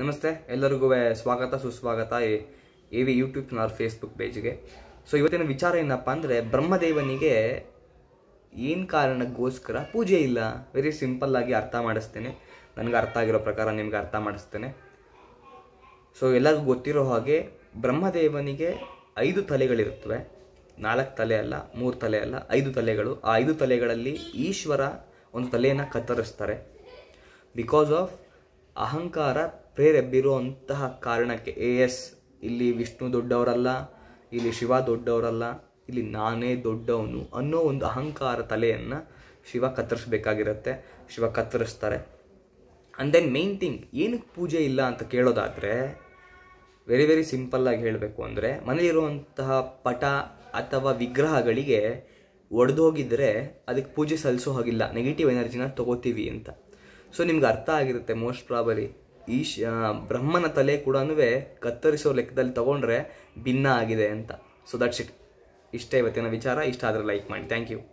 ನಮಸ್ತೆ ಎಲ್ಲರಿಗೂ ಸ್ವಾಗತ ಸುಸ್ವಾಗತ A V YouTube channel Facebook ಪೇಜ್ಗೆ ಸೊ ಇವತ್ತಿನ ವಿಚಾರ ಏನಪ್ಪ ಅಂದರೆ ಬ್ರಹ್ಮದೇವನಿಗೆ ಏನು ಕಾರಣಕ್ಕೋಸ್ಕರ ಪೂಜೆ ಇಲ್ಲ ವೆರಿ ಸಿಂಪಲ್ ಆಗಿ ಅರ್ಥ ಮಾಡಿಸ್ತೇನೆ ನನಗೆ ಅರ್ಥ ಆಗಿರೋ ಪ್ರಕಾರ ನಿಮ್ಗೆ ಅರ್ಥ ಮಾಡಿಸ್ತೇನೆ ಸೊ ಎಲ್ಲರಿಗೂ ಗೊತ್ತಿರೋ ಹಾಗೆ ಬ್ರಹ್ಮದೇವನಿಗೆ ಐದು ತಲೆಗಳಿರುತ್ತವೆ ನಾಲ್ಕು ತಲೆ ಅಲ್ಲ ಮೂರು ತಲೆ ಅಲ್ಲ ಐದು ತಲೆಗಳು ಆ ಐದು ತಲೆಗಳಲ್ಲಿ ಈಶ್ವರ ಒಂದು ತಲೆಯನ್ನು ಕತ್ತರಿಸ್ತಾರೆ ಬಿಕಾಸ್ ಆಫ್ ಅಹಂಕಾರ ಬೇರೆ ಬಿರುವಂತಹ ಕಾರಣಕ್ಕೆ ಎ ಎಸ್ ಇಲ್ಲಿ ವಿಷ್ಣು ದೊಡ್ಡವರಲ್ಲ ಇಲ್ಲಿ ಶಿವ ದೊಡ್ಡವರಲ್ಲ ಇಲ್ಲಿ ನಾನೇ ದೊಡ್ಡವನು ಅನ್ನೋ ಒಂದು ಅಹಂಕಾರ ತಲೆಯನ್ನು ಶಿವ ಕತ್ತರಿಸಬೇಕಾಗಿರುತ್ತೆ ಶಿವ ಕತ್ತರಿಸ್ತಾರೆ ಅಂಡ್ ದೆನ್ ಮೇನ್ ಥಿಂಗ್ ಏನಕ್ಕೆ ಪೂಜೆ ಇಲ್ಲ ಅಂತ ಕೇಳೋದಾದರೆ ವೆರಿ ವೆರಿ ಸಿಂಪಲ್ಲಾಗಿ ಹೇಳಬೇಕು ಅಂದರೆ ಮನೆಯಲ್ಲಿರುವಂತಹ ಪಟ ಅಥವಾ ವಿಗ್ರಹಗಳಿಗೆ ಒಡೆದೋಗಿದ್ದರೆ ಅದಕ್ಕೆ ಪೂಜೆ ಸಲ್ಲಿಸೋ ಹಾಗಿಲ್ಲ ನೆಗೆಟಿವ್ ಎನರ್ಜಿನ ತಗೋತೀವಿ ಅಂತ ಸೊ ನಿಮ್ಗೆ ಅರ್ಥ ಆಗಿರುತ್ತೆ ಮೋಸ್ಟ್ ಪ್ರಾಬಲಿ ಈಶ ಬ್ರಹ್ಮನ ತಲೆ ಕೂಡ ಕತ್ತರಿಸೋ ಲೆಕ್ಕದಲ್ಲಿ ತಗೊಂಡ್ರೆ ಭಿನ್ನ ಆಗಿದೆ ಅಂತ ಸೊ ದಟ್ಸ್ ಇಟ್ ಇಷ್ಟೇ ಇವತ್ತಿನ ವಿಚಾರ ಇಷ್ಟ ಆದರೆ ಲೈಕ್ ಮಾಡಿ ಥ್ಯಾಂಕ್ ಯು